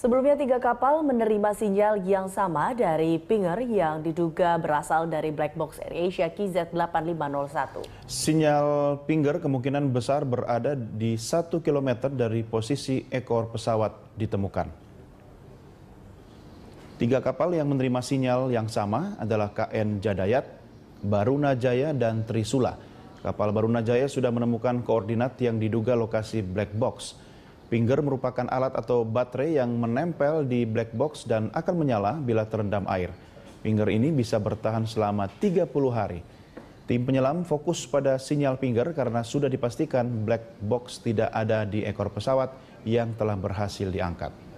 Sebelumnya tiga kapal menerima sinyal yang sama dari pinger yang diduga berasal dari black box Air Asia KZ8501. Sinyal pinger kemungkinan besar berada di 1 km dari posisi ekor pesawat ditemukan. Tiga kapal yang menerima sinyal yang sama adalah KN Jadayat, Baruna Jaya, dan Trisula. Kapal Baruna Jaya sudah menemukan koordinat yang diduga lokasi black box. Finger merupakan alat atau baterai yang menempel di black box dan akan menyala bila terendam air. Finger ini bisa bertahan selama 30 hari. Tim penyelam fokus pada sinyal finger karena sudah dipastikan black box tidak ada di ekor pesawat yang telah berhasil diangkat.